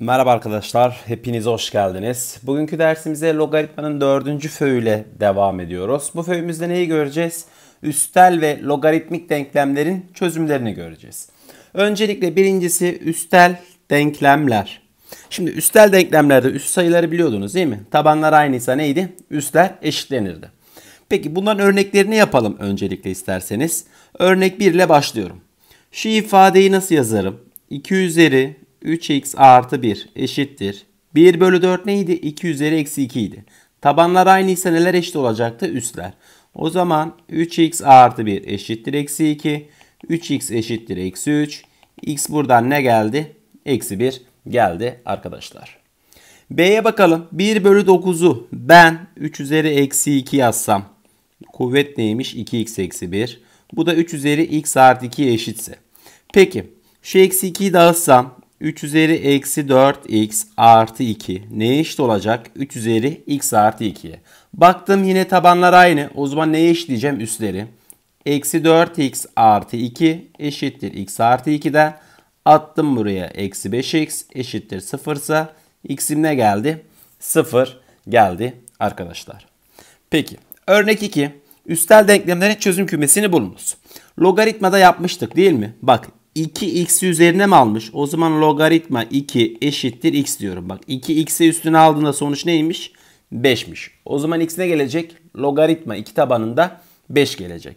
Merhaba arkadaşlar, hepiniz hoş geldiniz. Bugünkü dersimize logaritmanın dördüncü föyüyle devam ediyoruz. Bu föyümüzde neyi göreceğiz? Üstel ve logaritmik denklemlerin çözümlerini göreceğiz. Öncelikle birincisi üstel denklemler. Şimdi üstel denklemlerde üst sayıları biliyordunuz değil mi? Tabanlar aynıysa neydi? Üstler eşitlenirdi. Peki bunların örneklerini yapalım öncelikle isterseniz. Örnek 1 ile başlıyorum. Şu ifadeyi nasıl yazarım? 2 üzeri 3x artı 1 eşittir. 1 bölü 4 neydi? 2 üzeri eksi 2 idi. Tabanlar aynı ise neler eşit olacaktı? Üstler. O zaman 3x artı 1 eşittir eksi 2. 3x eşittir eksi 3. x buradan ne geldi? Eksi 1 geldi arkadaşlar. B'ye bakalım. 1 bölü 9'u ben 3 üzeri eksi 2 yazsam. Kuvvet neymiş? 2x eksi 1. Bu da 3 üzeri x artı 2 eşitse. Peki şu eksi 2'yi dağıtsam 3 üzeri eksi 4x artı 2 ne eşit olacak? 3 üzeri x artı 2. Baktım yine tabanlar aynı. O zaman ne neye diyeceğim Üstleri. Eksi 4x artı 2 eşittir x artı 2'den. Attım buraya eksi 5x eşittir 0 ise x'im ne geldi? 0 geldi arkadaşlar. Peki örnek 2. Üstel denklemlerin çözüm kümesini bulunuz. Logaritmada yapmıştık değil mi? Bak 2x üzerine mi almış? O zaman logaritma 2 eşittir x diyorum. Bak 2x'e üstüne aldığında sonuç neymiş? 5'miş. O zaman x ne gelecek? Logaritma 2 tabanında 5 gelecek.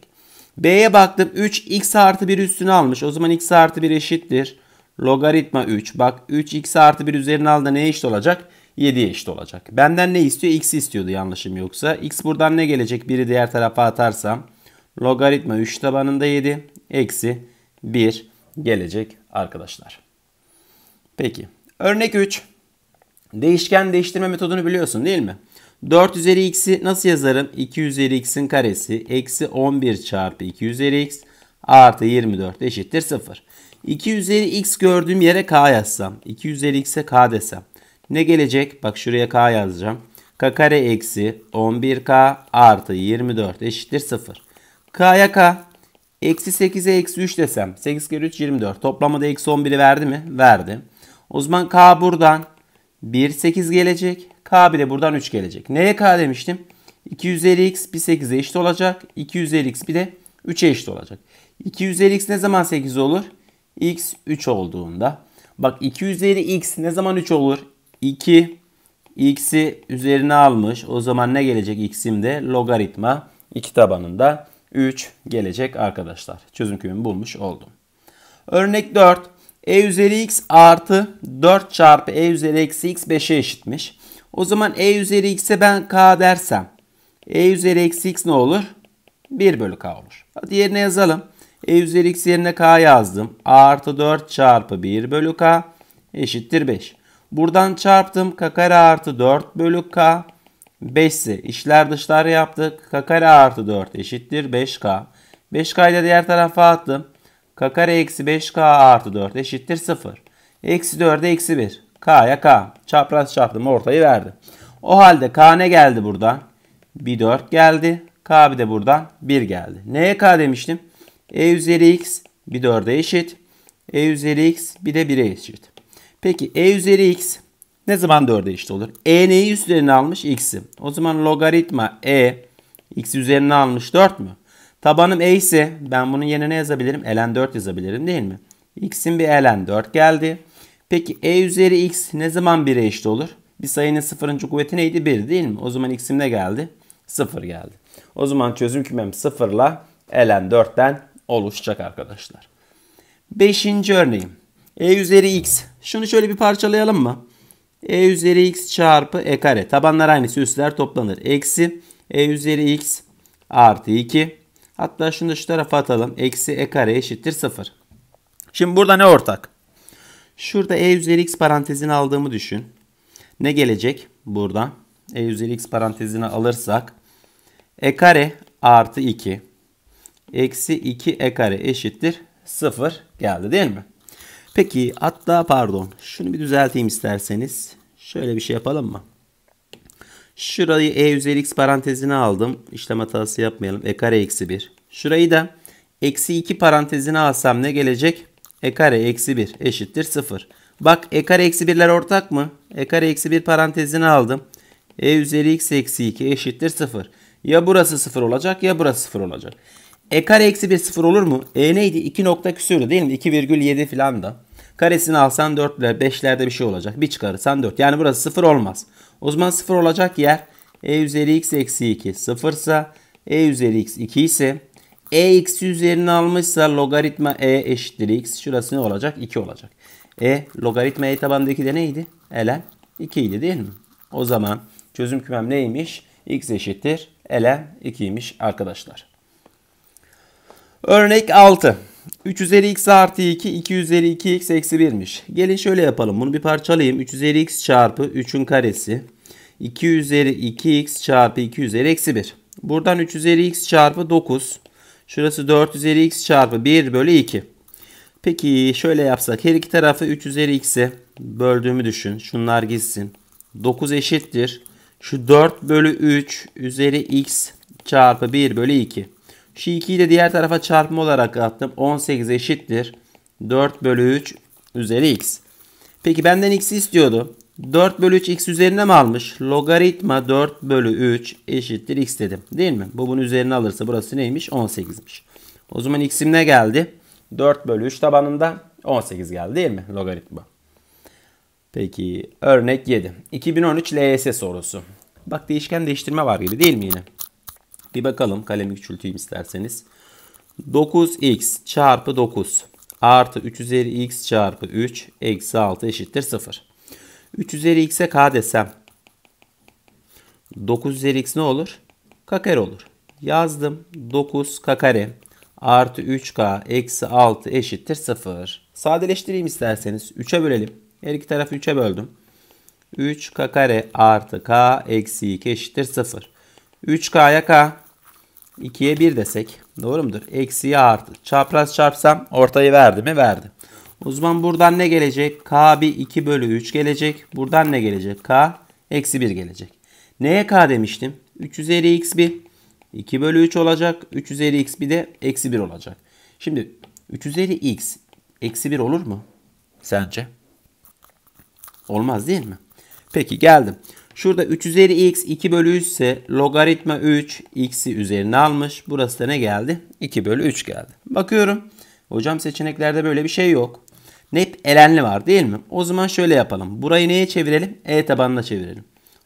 B'ye baktım 3x artı 1 üstüne almış. O zaman x artı 1 eşittir. Logaritma 3. Bak 3x artı 1 üzerine aldı ne eşit olacak? 7 eşit olacak. Benden ne istiyor? X istiyordu yanlışım yoksa. X buradan ne gelecek? 1'i diğer tarafa atarsam. Logaritma 3 tabanında 7. Eksi 1 gelecek arkadaşlar. Peki örnek 3. Değişken değiştirme metodunu biliyorsun değil mi? 4 üzeri x'i nasıl yazarım? 2 üzeri x'in karesi eksi 11 çarpı 2 üzeri x artı 24 eşittir 0. 2 üzeri x gördüğüm yere k yazsam. 2 üzeri x'e k desem. Ne gelecek? Bak şuraya k yazacağım. k kare eksi 11k artı 24 eşittir 0. k'ya k Eksi 8'e eksi 3 desem. 8 kere 3 24. Toplamada eksi 11'i verdi mi? Verdi. O zaman K buradan 1 8 gelecek. K bir de buradan 3 gelecek. Neye K demiştim? 2 üzeri x bir 8'e eşit olacak. 2 üzeri x bir de 3'e eşit olacak. 2 üzeri x ne zaman 8 olur? x 3 olduğunda. Bak 2 üzeri x ne zaman 3 olur? 2 x'i üzerine almış. O zaman ne gelecek x'imde logaritma 2 tabanında 3 gelecek arkadaşlar. Çözüm kümemi bulmuş oldum. Örnek 4. E üzeri x artı 4 çarpı e üzeri eksi x 5'e eşitmiş. O zaman e üzeri x'e ben k dersem e üzeri eksi x ne olur? 1 bölü k olur. Hadi yerine yazalım. E üzeri x yerine k yazdım. Artı 4 çarpı 1 bölü k eşittir 5. Buradan çarptım. K kare artı 4 bölü k 5'si işler dışlar yaptık. K kare artı 4 eşittir 5K. 5K'yı da diğer tarafa attım. K kare eksi 5K artı 4 eşittir 0. Eksi 4'e eksi 1. K'ya K. Çapraz çarptım ortayı verdi. O halde K ne geldi buradan? Bir 4 geldi. K bir de buradan 1 geldi. Neye K demiştim? E üzeri X bir 4'e eşit. E üzeri X bir de 1'e eşit. Peki E üzeri X ne zaman 4'e eşit olur? E neyi üzerine almış? X'i. O zaman logaritma E X üzerine almış 4 mü? Tabanım E ise ben bunun yerine ne yazabilirim? Ln 4 yazabilirim değil mi? X'in bir ln 4 geldi. Peki E üzeri X ne zaman 1'e eşit olur? Bir sayının sıfırıncı kuvveti neydi? 1 değil mi? O zaman X'im ne geldi? 0 geldi. O zaman çözüm kümem 0 ile ln 4'ten oluşacak arkadaşlar. Beşinci örneğim. E üzeri X. Şunu şöyle bir parçalayalım mı? e üzeri x çarpı e kare. Tabanlar aynısı üstler toplanır. Eksi e üzeri x artı 2. Hatta şunu da şu tarafa atalım. Eksi e kare eşittir 0. Şimdi burada ne ortak? Şurada e üzeri x parantezini aldığımı düşün. Ne gelecek burada E üzeri x parantezini alırsak e kare artı 2 eksi 2 e kare eşittir 0 geldi değil mi? Peki hatta pardon şunu bir düzelteyim isterseniz. Şöyle bir şey yapalım mı? Şurayı e üzeri x parantezine aldım. İşlem hatası yapmayalım. E kare eksi 1. Şurayı da eksi 2 parantezine alsam ne gelecek? E kare eksi 1 eşittir 0. Bak e kare eksi 1'ler ortak mı? E kare eksi 1 parantezine aldım. E üzeri x eksi 2 eşittir 0. Ya burası 0 olacak ya burası 0 olacak. E kare eksi 1 sıfır olur mu? E neydi? 2 nokta küsürdü değil mi? 2,7 filan da. Karesini alsan 4'ler 5'lerde bir şey olacak. Bir çıkarırsan 4. Yani burası sıfır olmaz. O zaman sıfır olacak yer e üzeri x eksi 2 sıfırsa e üzeri x 2 ise e x üzerine almışsa logaritma e eşittir x. Şurası ne olacak? 2 olacak. E logaritma e tabandaki de neydi? Elen 2 idi değil mi? O zaman çözüm kümem neymiş? x eşittir elen 2'ymiş arkadaşlar. Örnek 6. 3 üzeri x artı 2, 2 üzeri 2x eksi 1'miş. Gelin şöyle yapalım. Bunu bir parçalayayım. 3 üzeri x çarpı 3'ün karesi. 2 üzeri 2x çarpı 2 üzeri eksi 1. Buradan 3 üzeri x çarpı 9. Şurası 4 üzeri x çarpı 1 bölü 2. Peki şöyle yapsak. Her iki tarafı 3 üzeri x'e böldüğümü düşün. Şunlar gitsin. 9 eşittir. Şu 4 bölü 3 üzeri x çarpı 1 bölü 2. Şu 2'yi de diğer tarafa çarpma olarak attım. 18 eşittir. 4 bölü 3 üzeri x. Peki benden x'i istiyordu. 4 bölü 3 x üzerine mi almış? Logaritma 4 bölü 3 eşittir x dedim. Değil mi? Bu bunun üzerine alırsa burası neymiş? 18'miş. O zaman x'im ne geldi? 4 bölü 3 tabanında 18 geldi değil mi? Logaritma. Peki örnek 7. 2013 LYS sorusu. Bak değişken değiştirme var gibi değil mi yine? Bir bakalım kalemi küçülteyim isterseniz. 9x çarpı 9 artı 3 üzeri x çarpı 3 eksi 6 eşittir 0. 3 üzeri x'e k desem 9 üzeri x ne olur? k kare olur. Yazdım 9 k kare artı 3k eksi 6 eşittir 0. Sadeleştireyim isterseniz 3'e bölelim. Her iki tarafı 3'e böldüm. 3k kare artı k eksi 2 eşittir 0. 3k'ya k 2'ye 1 desek doğru mudur? Eksiye artı. Çapraz çarpsam ortayı verdi mi? Verdi. O zaman buradan ne gelecek? K bir 2 bölü 3 gelecek. Buradan ne gelecek? K eksi 1 gelecek. Neye K demiştim? 3 üzeri x 1. 2 bölü 3 olacak. 3 üzeri x bir de eksi 1 olacak. Şimdi 3 üzeri x eksi 1 olur mu? Sence? Olmaz değil mi? Peki geldim. Şurada 3 üzeri x 2 bölü 3 ise logaritma 3 x'i üzerine almış. Burası da ne geldi? 2 bölü 3 geldi. Bakıyorum. Hocam seçeneklerde böyle bir şey yok. Ne hep elenli var değil mi? O zaman şöyle yapalım. Burayı neye çevirelim? E tabanına çevirelim.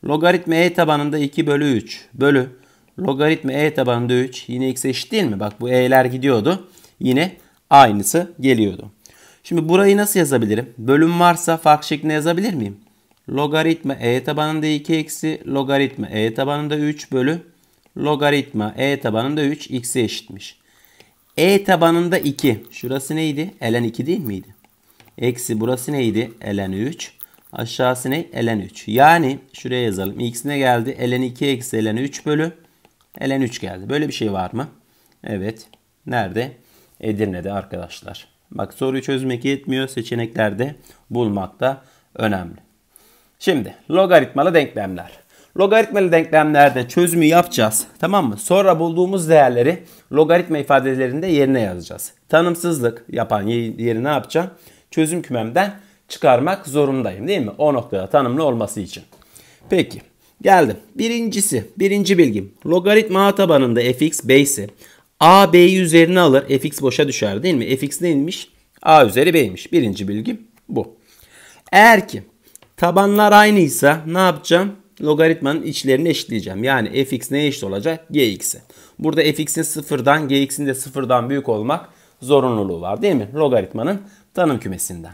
Logaritma e tabanında 2 bölü 3 bölü logaritma e tabanında 3 yine x eşit değil mi? Bak bu e'ler gidiyordu. Yine aynısı geliyordu. Şimdi burayı nasıl yazabilirim? Bölüm varsa farklı şeklinde yazabilir miyim? logaritma e tabanında 2 eksi logaritma e tabanında 3 bölü logaritma e tabanında 3 x'e eşitmiş. E tabanında 2. Şurası neydi? Ln 2 değil miydi? Eksi burası neydi? Ln 3. Aşağısı ne? Ln 3. Yani şuraya yazalım. X ne geldi? Ln 2 eksi Ln 3 bölü Ln 3 geldi. Böyle bir şey var mı? Evet. Nerede? Edirne'de arkadaşlar. Bak soruyu çözmek yetmiyor. Seçeneklerde bulmak da önemli. Şimdi logaritmalı denklemler. Logaritmalı denklemlerde çözümü yapacağız. Tamam mı? Sonra bulduğumuz değerleri logaritma ifadelerinde yerine yazacağız. Tanımsızlık yapan yeri ne yapacağım? Çözüm kümemden çıkarmak zorundayım değil mi? O noktada tanımlı olması için. Peki geldim. Birincisi, birinci bilgim. Logaritma a tabanında fx b'si a b'yi üzerine alır. fx boşa düşer değil mi? fx neymiş? a üzeri b'ymiş. Birinci bilgim bu. Eğer ki Tabanlar aynıysa ne yapacağım? Logaritmanın içlerini eşitleyeceğim. Yani fx neye eşit olacak? gx'e. Burada fx'in sıfırdan gx'in de sıfırdan büyük olmak zorunluluğu var değil mi? Logaritmanın tanım kümesinden.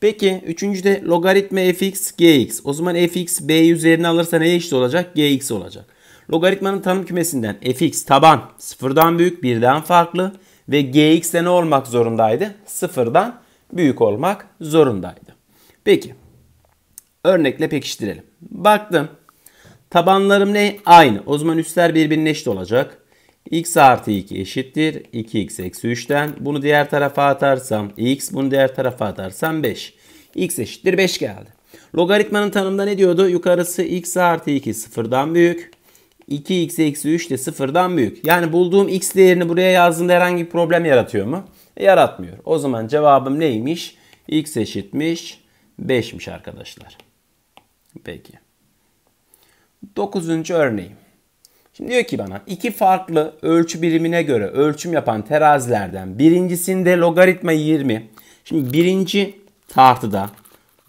Peki üçüncü de logaritma fx gx. O zaman fx b üzerine alırsa neye eşit olacak? gx olacak. Logaritmanın tanım kümesinden fx taban sıfırdan büyük birden farklı ve gx de ne olmak zorundaydı? Sıfırdan büyük olmak zorundaydı. Peki örnekle pekiştirelim. Baktım. Tabanlarım ne? Aynı. O zaman üstler birbirine eşit olacak. x artı 2 eşittir. 2x eksi 3'ten. Bunu diğer tarafa atarsam x. Bunu diğer tarafa atarsam 5. x eşittir 5 geldi. Logaritmanın tanımda ne diyordu? Yukarısı x artı 2 sıfırdan büyük. 2x eksi 3 de sıfırdan büyük. Yani bulduğum x değerini buraya yazdığımda herhangi bir problem yaratıyor mu? E, yaratmıyor. O zaman cevabım neymiş? x eşitmiş 5'miş arkadaşlar. Peki. Dokuzuncu örneği. Şimdi diyor ki bana iki farklı ölçü birimine göre ölçüm yapan terazilerden birincisinde logaritma 20. Şimdi birinci tartıda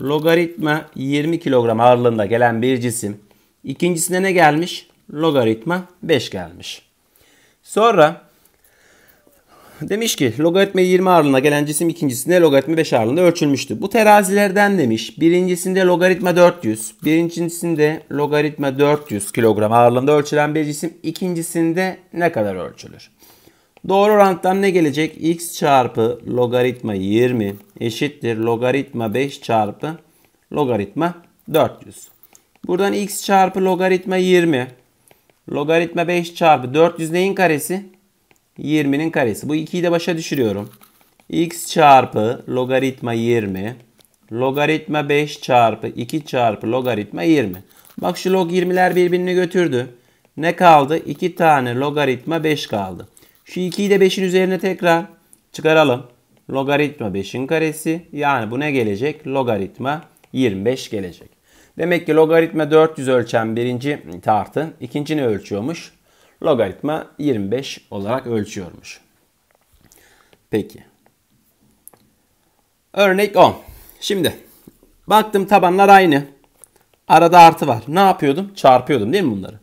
logaritma 20 kilogram ağırlığında gelen bir cisim. İkincisinde ne gelmiş? Logaritma 5 gelmiş. Sonra Demiş ki logaritma 20 ağırlığına gelen cisim ikincisinde logaritma 5 ağırlığında ölçülmüştü. Bu terazilerden demiş birincisinde logaritma 400, birincisinde logaritma 400 kilogram ağırlığında ölçülen bir cisim ikincisinde ne kadar ölçülür? Doğru orantıdan ne gelecek? x çarpı logaritma 20 eşittir logaritma 5 çarpı logaritma 400. Buradan x çarpı logaritma 20 logaritma 5 çarpı 400 neyin karesi? 20'nin karesi. Bu 2'yi de başa düşürüyorum. x çarpı logaritma 20 logaritma 5 çarpı 2 çarpı logaritma 20. Bak şu log 20'ler birbirini götürdü. Ne kaldı? 2 tane logaritma 5 kaldı. Şu 2'yi de 5'in üzerine tekrar çıkaralım. Logaritma 5'in karesi. Yani bu ne gelecek? Logaritma 25 gelecek. Demek ki logaritma 400 ölçen birinci tartı ikincini ölçüyormuş logaritma 25 olarak ölçüyormuş. Peki. Örnek 10. Şimdi baktım tabanlar aynı. Arada artı var. Ne yapıyordum? Çarpıyordum değil mi bunları?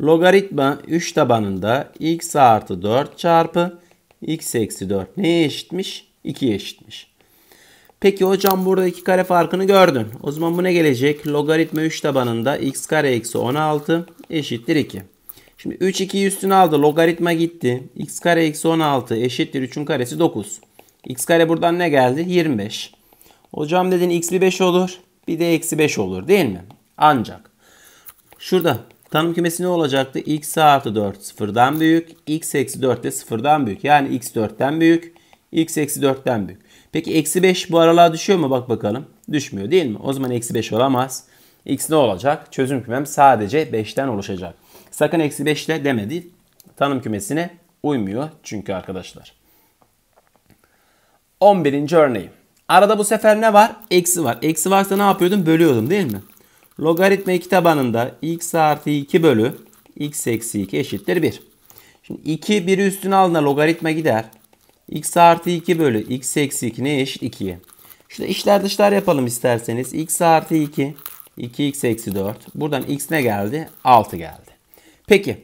Logaritma 3 tabanında x artı 4 çarpı x eksi 4 neye eşitmiş? 2'ye eşitmiş. Peki hocam burada 2 kare farkını gördün. O zaman bu ne gelecek? Logaritma 3 tabanında x kare eksi 16 eşittir 2. Şimdi 3 2'yi üstüne aldı. Logaritma gitti. x kare eksi 16 eşittir 3'ün karesi 9. x kare buradan ne geldi? 25. Hocam dedin x'li 5 olur. Bir de eksi 5 olur değil mi? Ancak şurada tanım kümesi ne olacaktı? x artı 4 sıfırdan büyük. x eksi 4 de sıfırdan büyük. Yani x 4'ten büyük. x eksi 4'ten büyük. Peki eksi 5 bu aralığa düşüyor mu? Bak bakalım. Düşmüyor değil mi? O zaman eksi 5 olamaz. x ne olacak? Çözüm kümem sadece 5'ten oluşacak. Sakın eksi 5 ile demedi. Tanım kümesine uymuyor çünkü arkadaşlar. 11. örneği. Arada bu sefer ne var? Eksi var. Eksi varsa ne yapıyordum? Bölüyordum değil mi? Logaritma 2 tabanında x artı 2 bölü x eksi 2 eşittir 1. Şimdi 2 1'i üstüne aldığında logaritma gider. x artı 2 bölü x eksi 2 ne eşit? 2'ye. Şurada işler dışlar yapalım isterseniz. x artı 2, 2x eksi 4. Buradan x ne geldi? 6 geldi. Peki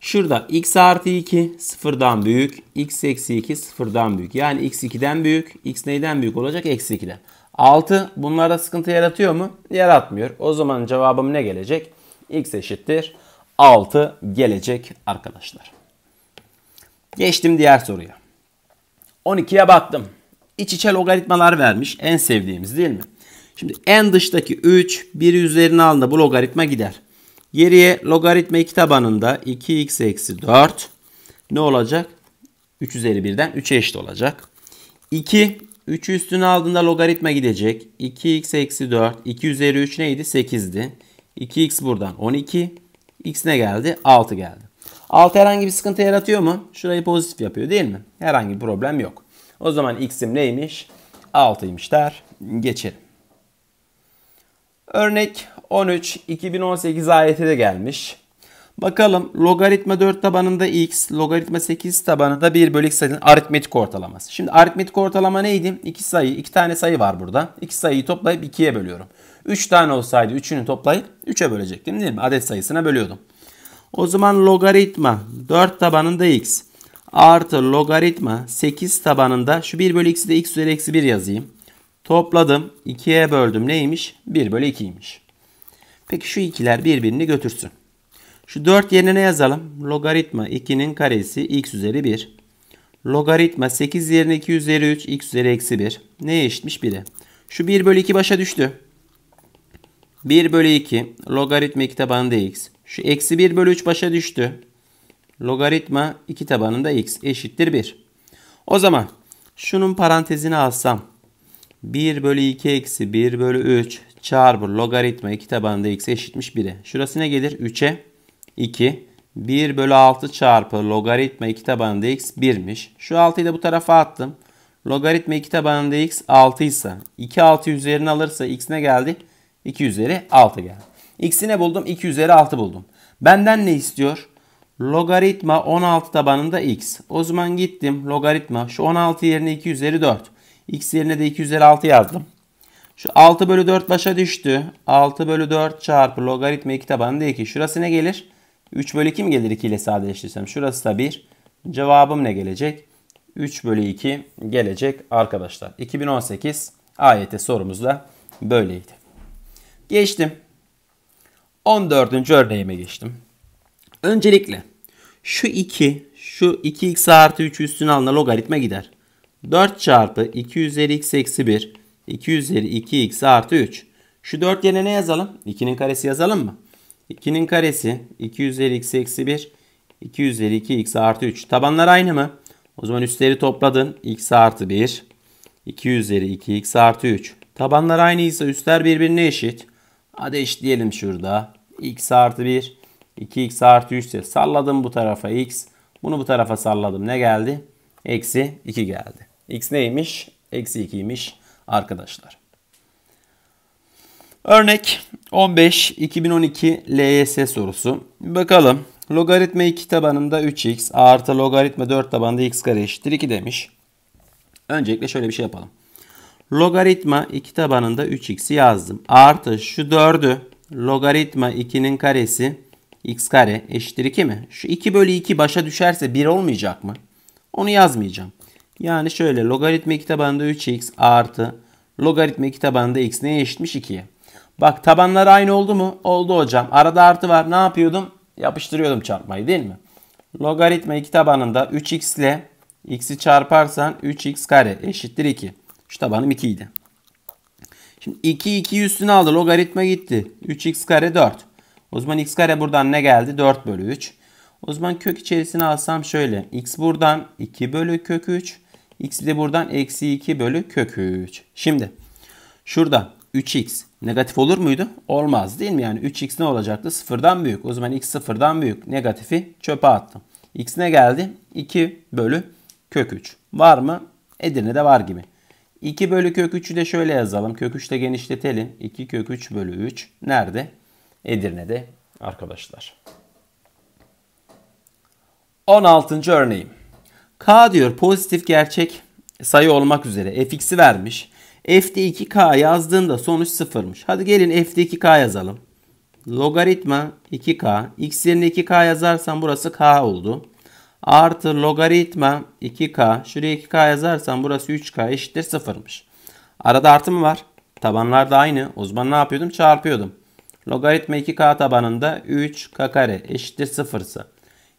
şurada x artı 2 sıfırdan büyük. x eksi 2 sıfırdan büyük. Yani x 2'den büyük. x neyden büyük olacak? Eksi 2'den. 6 bunlarda sıkıntı yaratıyor mu? Yaratmıyor. O zaman cevabım ne gelecek? x eşittir 6 gelecek arkadaşlar. Geçtim diğer soruya. 12'ye baktım. İç içe logaritmalar vermiş. En sevdiğimiz değil mi? Şimdi en dıştaki 3 1 üzerine alında bu logaritma gider. Geriye logaritma 2 tabanında 2x eksi 4 ne olacak? 3 üzeri 1'den 3'e eşit olacak. 2 3'ü üstüne aldığında logaritma gidecek. 2x eksi 4 2 üzeri 3 neydi? 8'di. 2x buradan 12. x ne geldi? 6 geldi. 6 herhangi bir sıkıntı yaratıyor mu? Şurayı pozitif yapıyor değil mi? Herhangi bir problem yok. O zaman x'im neymiş? 6'ymış der. Geçelim. Örnek 13 2018 ayeti de gelmiş. Bakalım logaritma 4 tabanında x, logaritma 8 tabanında 1 bölü x sayının aritmetik ortalaması. Şimdi aritmetik ortalama neydi? 2 sayı, 2 tane sayı var burada. 2 sayıyı toplayıp 2'ye bölüyorum. 3 tane olsaydı 3'ünü toplayıp 3'e bölecektim değil mi? Adet sayısına bölüyordum. O zaman logaritma 4 tabanında x artı logaritma 8 tabanında şu 1 bölü x'i de x üzeri eksi 1 yazayım. Topladım 2'ye böldüm neymiş? 1 bölü 2'ymiş. Peki şu ikiler birbirini götürsün. Şu 4 yerine ne yazalım? Logaritma 2'nin karesi x üzeri 1. Logaritma 8 yerine 2 üzeri 3 x üzeri eksi 1. Neye eşitmiş? 1'e. Şu 1 bölü 2 başa düştü. 1 bölü 2 logaritma 2 tabanında x. Şu eksi 1 bölü 3 başa düştü. Logaritma 2 tabanında x eşittir 1. O zaman şunun parantezini alsam 1 bölü 2 eksi 1 bölü 3 çarpı logaritma 2 tabanında x eşitmiş 1'e. Şurası ne gelir? 3'e 2. 1 bölü 6 çarpı logaritma 2 tabanında x 1'miş. Şu 6'yı da bu tarafa attım. Logaritma 2 tabanında x 6 ise 2 6 üzerine alırsa x ne geldi? 2 üzeri 6 geldi. X'i ne buldum? 2 üzeri 6 buldum. Benden ne istiyor? Logaritma 16 tabanında x. O zaman gittim logaritma şu 16 yerine 2 üzeri 4. X yerine de 2 yazdım. Şu 6 bölü 4 başa düştü. 6 bölü 4 çarpı logaritma 2 tabanında 2. Şurası ne gelir? 3 bölü 2 mi gelir 2 ile sadeleştirsem? Şurası da 1. Cevabım ne gelecek? 3 bölü 2 gelecek arkadaşlar. 2018 AYT sorumuz da böyleydi. Geçtim. 14. örneğime geçtim. Öncelikle şu 2, şu 2x artı 3 üstüne alınan logaritma gider. 4 çarpı 2 üzeri x eksi 1. 2 üzeri 2x artı 3. Şu dörtgene ne yazalım? 2'nin karesi yazalım mı? 2'nin karesi 2 üzeri x eksi 1. 2 üzeri 2x artı 3. Tabanlar aynı mı? O zaman üstleri topladın. x artı 1. 2 üzeri 2x artı 3. Tabanlar aynıysa üstler birbirine eşit. Hadi eşitleyelim şurada. x artı 1. 2x artı 3 ise salladım bu tarafa x. Bunu bu tarafa salladım. Ne geldi? Eksi 2 geldi. X neymiş? Eksi 2 2'ymiş arkadaşlar. Örnek 15 2012 LYS sorusu. bakalım. Logaritma 2 tabanında 3x artı logaritma 4 tabanında x kare eşittir 2 demiş. Öncelikle şöyle bir şey yapalım. Logaritma 2 tabanında 3x'i yazdım. Artı şu 4'ü logaritma 2'nin karesi x kare eşittir 2 mi? Şu 2 bölü 2 başa düşerse 1 olmayacak mı? Onu yazmayacağım. Yani şöyle logaritma 2 tabanında 3x artı logaritma 2 tabanında x neye eşitmiş 2'ye. Bak tabanlar aynı oldu mu? Oldu hocam. Arada artı var. Ne yapıyordum? Yapıştırıyordum çarpmayı değil mi? Logaritma 2 tabanında 3x ile x'i çarparsan 3x kare eşittir 2. Şu tabanım 2 idi. Şimdi 2 2 üstüne aldı. Logaritma gitti. 3x kare 4. O zaman x kare buradan ne geldi? 4 bölü 3. O zaman kök içerisine alsam şöyle. x buradan 2 bölü kök 3. X'i de buradan eksi 2 bölü kök 3. Şimdi şurada 3x negatif olur muydu? Olmaz değil mi? Yani 3x ne olacaktı? Sıfırdan büyük. O zaman x sıfırdan büyük. Negatifi çöpe attım. x ne geldi? 2 bölü kök 3. Var mı? Edirne'de var gibi. 2 bölü kök 3'ü de şöyle yazalım. Kök 3 de genişletelim. 2 kök 3 bölü 3. Nerede? Edirne'de arkadaşlar. 16. örneğim. K diyor pozitif gerçek sayı olmak üzere fx'i vermiş. F'de 2K yazdığında sonuç sıfırmış. Hadi gelin F'de 2K yazalım. Logaritma 2K. X yerine 2K yazarsam burası K oldu. Artı logaritma 2K. Şuraya 2K yazarsam burası 3K eşittir sıfırmış. Arada artı mı var? Tabanlar da aynı. O zaman ne yapıyordum? Çarpıyordum. Logaritma 2K tabanında 3K kare eşittir sıfırsa.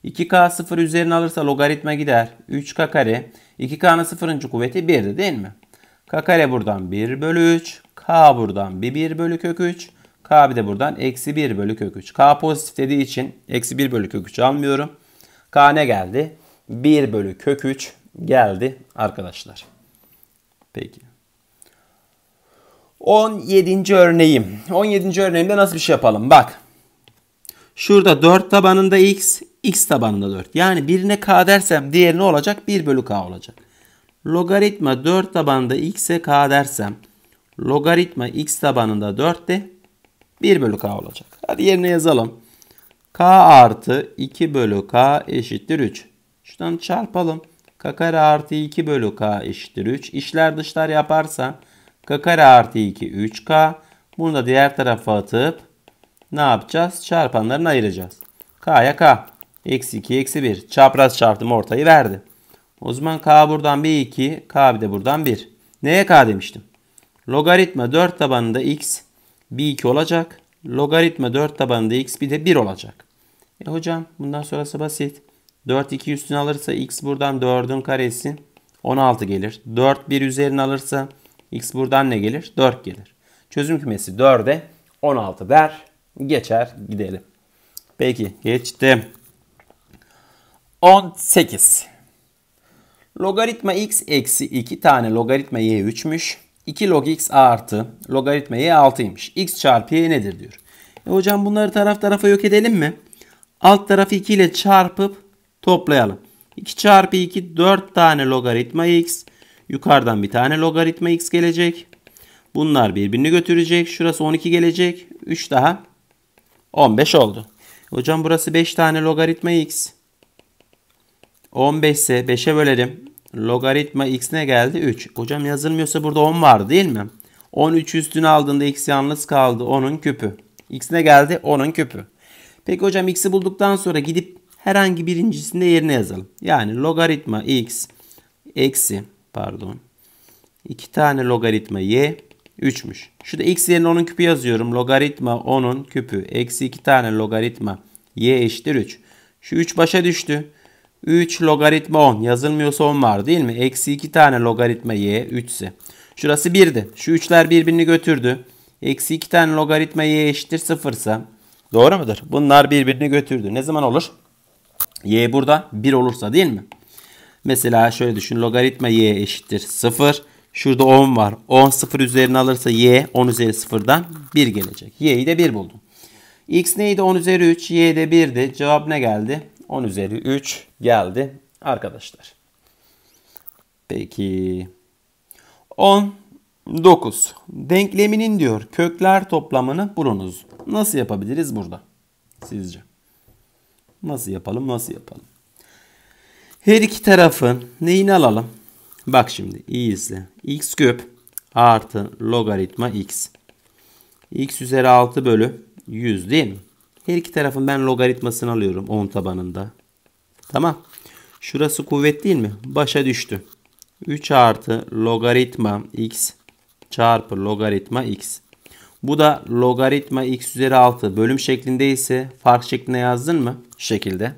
2K 0 üzerine alırsa logaritma gider. 3K kare. 2K'nın 0. kuvveti 1'di değil mi? K kare buradan 1 bölü 3. K buradan 1 bölü kök 3. K bir de buradan eksi 1 bölü kök 3. K pozitif dediği için eksi 1 bölü kök 3 almıyorum. K ne geldi? 1 bölü kök 3 geldi arkadaşlar. Peki. 17. örneğim. 17. örneğimde nasıl bir şey yapalım? Bak. Şurada 4 tabanında x, x tabanında 4. Yani birine k dersem diğerine olacak 1 bölü k olacak. Logaritma 4 tabanında x'e k dersem logaritma x tabanında 4 de 1 bölü k olacak. Hadi yerine yazalım. k artı 2 bölü k eşittir 3. Şuradan çarpalım. k kare artı 2 bölü k eşittir 3. İşler dışlar yaparsa k kare artı 2 3k. Bunu da diğer tarafa atıp ne yapacağız? Çarpanlarını ayıracağız. k'ya k. Eksi 2, eksi 1. Çapraz çarptım ortayı verdi. O zaman K buradan bir 2, K bir de buradan 1. Neye K demiştim? Logaritma 4 tabanında X bir 2 olacak. Logaritma 4 tabanında X bir de 1 olacak. E hocam bundan sonrası basit. 4 2 üstüne alırsa X buradan 4'ün karesi 16 gelir. 4 1 üzerine alırsa X buradan ne gelir? 4 gelir. Çözüm kümesi 4'e 16 der, Geçer gidelim. Peki geçtim. 18. Logaritma x eksi 2 tane logaritma y 3'müş. 2 log x artı logaritma y 6'ymış. x çarpı y nedir diyor. E hocam bunları taraf tarafa yok edelim mi? Alt tarafı 2 ile çarpıp toplayalım. 2 çarpı 2 4 tane logaritma x. Yukarıdan bir tane logaritma x gelecek. Bunlar birbirini götürecek. Şurası 12 gelecek. 3 daha 15 oldu. Hocam burası 5 tane logaritma x. 15'si 5'e bölerim. Logaritma x ne geldi? 3. Hocam yazılmıyorsa burada 10 var değil mi? 13 üstüne aldığında x yalnız kaldı. 10'un küpü. X ne geldi? 10'un küpü. Peki hocam x'i bulduktan sonra gidip herhangi birincisinde yerine yazalım. Yani logaritma x eksi pardon 2 tane logaritma y 3'müş. Şurada x yerine 10'un küpü yazıyorum. Logaritma 10'un küpü eksi 2 tane logaritma y eşittir 3. Şu 3 başa düştü. 3 logaritma 10 yazılmıyorsa 10 var değil mi? Eksi 2 tane logaritma y 3 ise. Şurası 1'di. Şu 3'ler birbirini götürdü. Eksi 2 tane logaritma y eşittir 0 ise. Doğru mudur? Bunlar birbirini götürdü. Ne zaman olur? y burada 1 olursa değil mi? Mesela şöyle düşün. Logaritma y eşittir 0. Şurada 10 var. 10 0 üzerine alırsa y 10 üzeri 0'dan 1 gelecek. y'yi de 1 buldum. x neydi? 10 üzeri 3. y de 1'di. Cevap ne geldi? 10 üzeri 3 geldi arkadaşlar. Peki. 19 Denkleminin diyor kökler toplamını bulunuz. Nasıl yapabiliriz burada? Sizce. Nasıl yapalım? Nasıl yapalım? Her iki tarafın neyini alalım? Bak şimdi iyi izle. x küp artı logaritma x. x üzeri 6 bölü 100 değil mi? Her iki tarafın ben logaritmasını alıyorum 10 tabanında. Tamam. Şurası kuvvet değil mi? Başa düştü. 3 artı logaritma x çarpı logaritma x. Bu da logaritma x üzeri 6 bölüm şeklinde ise fark şeklinde yazdın mı? Şu şekilde.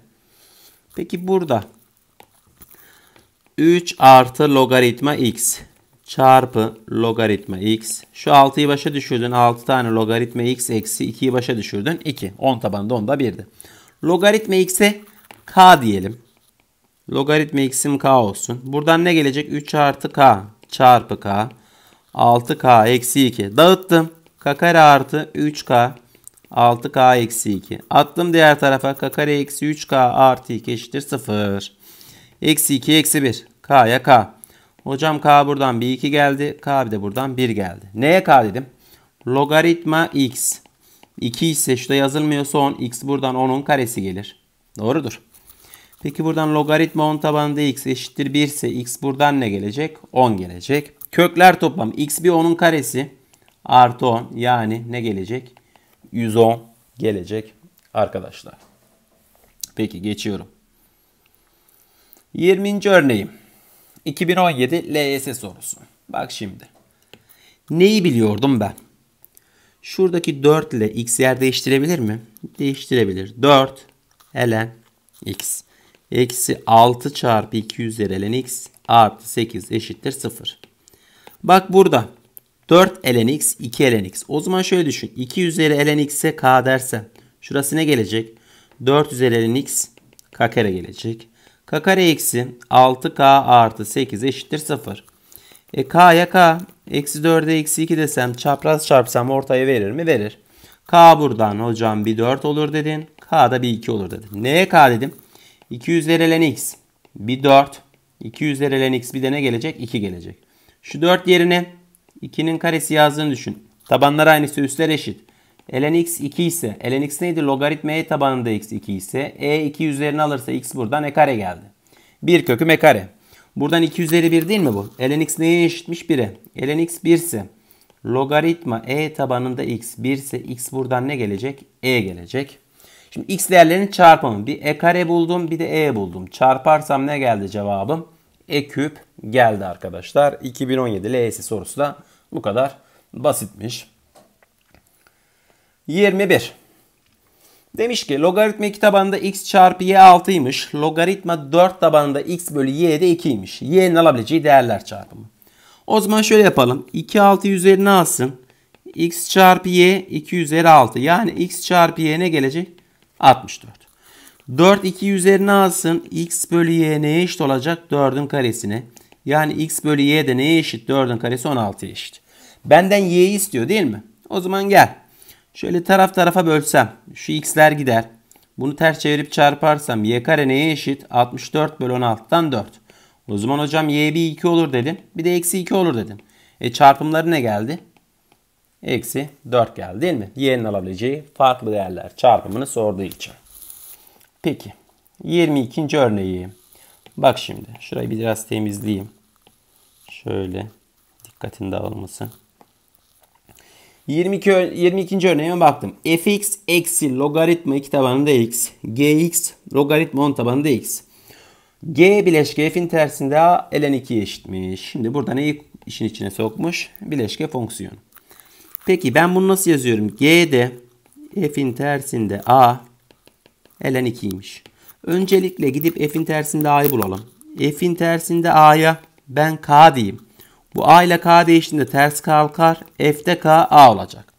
Peki burada 3 artı logaritma x çarpı logaritma x. Şu 6'yı başa düşürdün. 6 tane logaritma x eksi 2'yi başa düşürdün. 2. 10 tabanda 10'da 1'di. Logaritma x'e k diyelim. Logaritma x'im k olsun. Buradan ne gelecek? 3 artı k çarpı k. 6k eksi 2. Dağıttım. k kare artı 3k 6k eksi 2. Attım diğer tarafa. k kare eksi 3k artı 2 eşittir 0. Eksi 2 eksi 1. k'ya k. Hocam k buradan bir 2 geldi. K de buradan 1 geldi. Neye k dedim? Logaritma x. 2 ise şurada yazılmıyorsa son. X buradan 10'un karesi gelir. Doğrudur. Peki buradan logaritma 10 tabanında x eşittir 1 ise x buradan ne gelecek? 10 gelecek. Kökler toplam x bir 10'un karesi artı 10 yani ne gelecek? 110 gelecek arkadaşlar. Peki geçiyorum. 20. örneğim. 2017 LYS sorusu. Bak şimdi. Neyi biliyordum ben? Şuradaki 4 ile x yer değiştirebilir mi? Değiştirebilir. 4 ln x. Eksi 6 çarpı 2 üzeri ln x artı 8 eşittir 0. Bak burada 4 ln x 2 ln x. O zaman şöyle düşün. 2 üzeri ln x'e k dersen, şurası ne gelecek? 4 üzeri ln x k kere gelecek k kare eksi 6k artı 8 eşittir 0. E k'ya k eksi 4'e eksi 2 desem çapraz çarpsam ortaya verir mi? Verir. K buradan hocam bir 4 olur dedin. K da bir 2 olur dedim. Neye K dedim? 2 üzeri ln x bir 4. 2 üzeri ln x bir de ne gelecek? 2 gelecek. Şu 4 yerine 2'nin karesi yazdığını düşün. Tabanlar aynısı üstler eşit ln x 2 ise ln x neydi? Logaritma e tabanında x 2 ise e 2 üzerine alırsa x buradan e kare geldi. 1 kökü e kare. Buradan 2 üzeri 1 değil mi bu? ln x neye eşitmiş? 1'e. ln x 1 ise logaritma e tabanında x 1 ise x buradan ne gelecek? e gelecek. Şimdi x değerlerini çarpalım. Bir e kare buldum bir de e buldum. Çarparsam ne geldi cevabım? E küp geldi arkadaşlar. 2017 LS sorusu da bu kadar basitmiş. 21. Demiş ki logaritma 2 tabanında x çarpı y 6'ymış. Logaritma 4 tabanında x bölü y de 2'ymiş. y'nin alabileceği değerler çarpımı. O zaman şöyle yapalım. 2 6 üzerine alsın. x çarpı y 2 üzeri 6. Yani x çarpı y ne gelecek? 64. 4 2 üzerine alsın. x bölü y neye eşit olacak? 4'ün karesine. Yani x bölü y de neye eşit? 4'ün karesi 16'ya eşit. Benden y'yi istiyor değil mi? O zaman gel. Şöyle taraf tarafa bölsem şu x'ler gider. Bunu ters çevirip çarparsam y kare neye eşit? 64 bölü 16'dan 4. O zaman hocam y bir 2 olur dedim. Bir de eksi 2 olur dedim. E çarpımları ne geldi? Eksi 4 geldi değil mi? Y'nin alabileceği farklı değerler çarpımını sorduğu için. Peki 22. örneği. Bak şimdi şurayı biraz temizleyeyim. Şöyle dikkatin dağılmasın. 22, 22. örneğime baktım. fx eksi logaritma 2 tabanında x. gx logaritma 10 tabanında x. G bileşke f'in tersinde a ln 2'ye eşitmiş. Şimdi burada neyi işin içine sokmuş? Bileşke fonksiyonu. Peki ben bunu nasıl yazıyorum? G'de f'in tersinde a ln 2'ymiş. Öncelikle gidip f'in tersinde a'yı bulalım. F'in tersinde a'ya ben k diyeyim. Bu A ile K değiştiğinde ters kalkar. F'de K A olacak.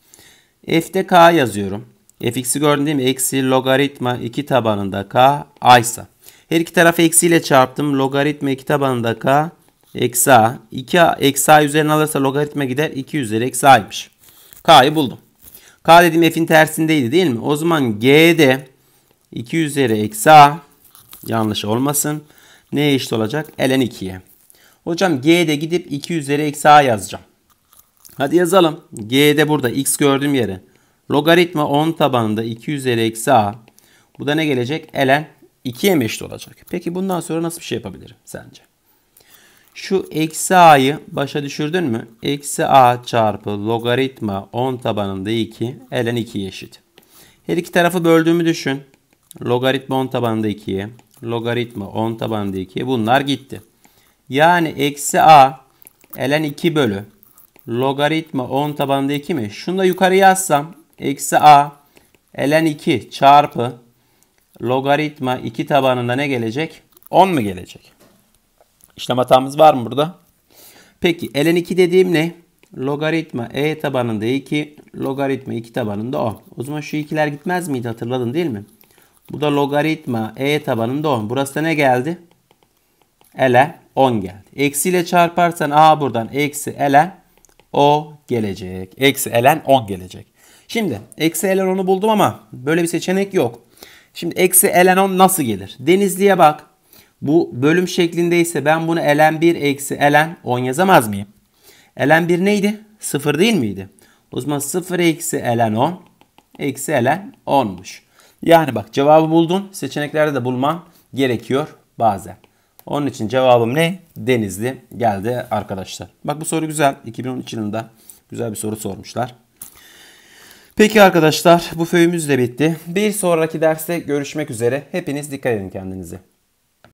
F'de K yazıyorum. Fx'i gördün değil mi? Eksi logaritma 2 tabanında K A ise. Her iki tarafı eksiyle çarptım. Logaritma 2 tabanında K eksi A. 2 A eksi A üzerine alırsa logaritma gider. 2 üzeri eksi A'ymış. K'yı buldum. K dediğim F'in tersindeydi değil mi? O zaman G'de 2 üzeri eksi A yanlış olmasın. Neye eşit olacak? ln 2'ye. Hocam G'de gidip 2 üzeri eksi A yazacağım. Hadi yazalım. G'de burada x gördüğüm yere. Logaritma 10 tabanında 2 üzeri eksi A. Bu da ne gelecek? Elen 2'ye eşit olacak. Peki bundan sonra nasıl bir şey yapabilirim sence? Şu eksi a'yı başa düşürdün mü? Eksi a çarpı logaritma 10 tabanında 2 elen 2'ye eşit. Her iki tarafı böldüğümü düşün. Logaritma 10 tabanında 2'ye. Logaritma 10 tabanında 2'ye. Bunlar gitti. Yani eksi a ln 2 bölü logaritma 10 tabanında 2 mi? Şunu da yukarı yazsam eksi a ln 2 çarpı logaritma 2 tabanında ne gelecek? 10 mu gelecek? İşlem hatamız var mı burada? Peki ln 2 dediğim ne? Logaritma e tabanında 2, logaritma 2 tabanında 10. O zaman şu ikiler gitmez miydi hatırladın değil mi? Bu da logaritma e tabanında 10. Burası da ne geldi? Ele 10 geldi. Eksiyle çarparsan a buradan eksi elen o gelecek. Eksi elen 10 gelecek. Şimdi eksi elen 10'u buldum ama böyle bir seçenek yok. Şimdi eksi elen 10 nasıl gelir? Denizli'ye bak. Bu bölüm şeklindeyse ben bunu elen 1 eksi elen 10 yazamaz mıyım? Elen 1 neydi? 0 değil miydi? O zaman 0 eksi elen 10 eksi elen 10'muş. Yani bak cevabı buldun. Seçeneklerde de bulman gerekiyor bazen. Onun için cevabım ne? Denizli geldi arkadaşlar. Bak bu soru güzel. 2013 yılında güzel bir soru sormuşlar. Peki arkadaşlar bu föyümüz de bitti. Bir sonraki derste görüşmek üzere. Hepiniz dikkat edin kendinize.